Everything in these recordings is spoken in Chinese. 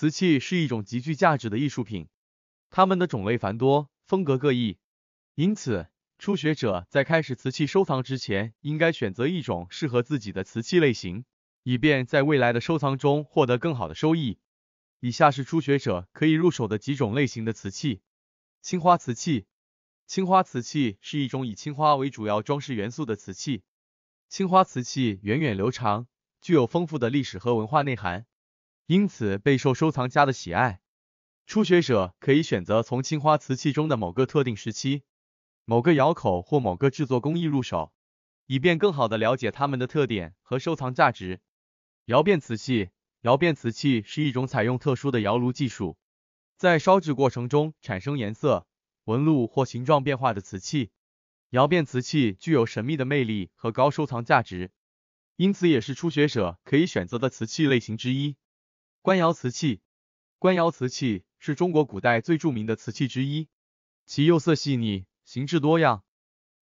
瓷器是一种极具价值的艺术品，它们的种类繁多，风格各异。因此，初学者在开始瓷器收藏之前，应该选择一种适合自己的瓷器类型，以便在未来的收藏中获得更好的收益。以下是初学者可以入手的几种类型的瓷器：青花瓷器。青花瓷器是一种以青花为主要装饰元素的瓷器。青花瓷器源远流长，具有丰富的历史和文化内涵。因此备受收藏家的喜爱。初学者可以选择从青花瓷器中的某个特定时期、某个窑口或某个制作工艺入手，以便更好地了解它们的特点和收藏价值。窑变瓷器，窑变瓷器是一种采用特殊的窑炉技术，在烧制过程中产生颜色、纹路或形状变化的瓷器。窑变瓷器具有神秘的魅力和高收藏价值，因此也是初学者可以选择的瓷器类型之一。官窑瓷器，官窑瓷器是中国古代最著名的瓷器之一，其釉色细腻，形制多样，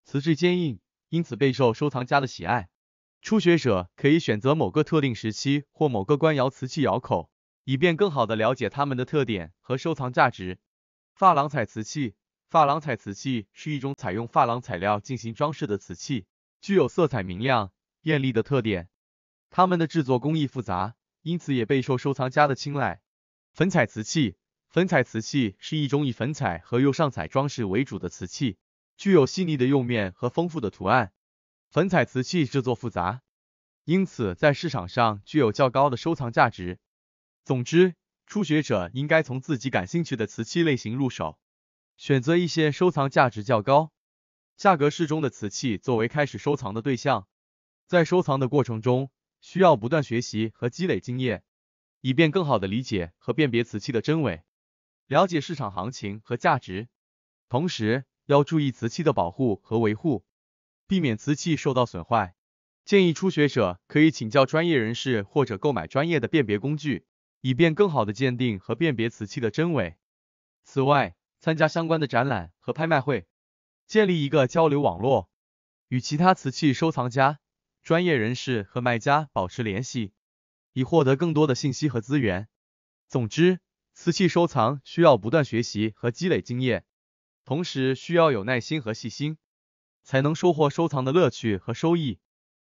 瓷质坚硬，因此备受收藏家的喜爱。初学者可以选择某个特定时期或某个官窑瓷器窑口，以便更好的了解它们的特点和收藏价值。珐琅彩瓷器，珐琅彩瓷器是一种采用珐琅材料进行装饰的瓷器，具有色彩明亮、艳丽的特点，它们的制作工艺复杂。因此也备受收藏家的青睐。粉彩瓷器，粉彩瓷器是一种以粉彩和釉上彩装饰为主的瓷器，具有细腻的釉面和丰富的图案。粉彩瓷器制作复杂，因此在市场上具有较高的收藏价值。总之，初学者应该从自己感兴趣的瓷器类型入手，选择一些收藏价值较高、价格适中的瓷器作为开始收藏的对象。在收藏的过程中，需要不断学习和积累经验，以便更好的理解和辨别瓷器的真伪，了解市场行情和价值。同时要注意瓷器的保护和维护，避免瓷器受到损坏。建议初学者可以请教专业人士或者购买专业的辨别工具，以便更好的鉴定和辨别瓷器的真伪。此外，参加相关的展览和拍卖会，建立一个交流网络，与其他瓷器收藏家。专业人士和卖家保持联系，以获得更多的信息和资源。总之，瓷器收藏需要不断学习和积累经验，同时需要有耐心和细心，才能收获收藏的乐趣和收益。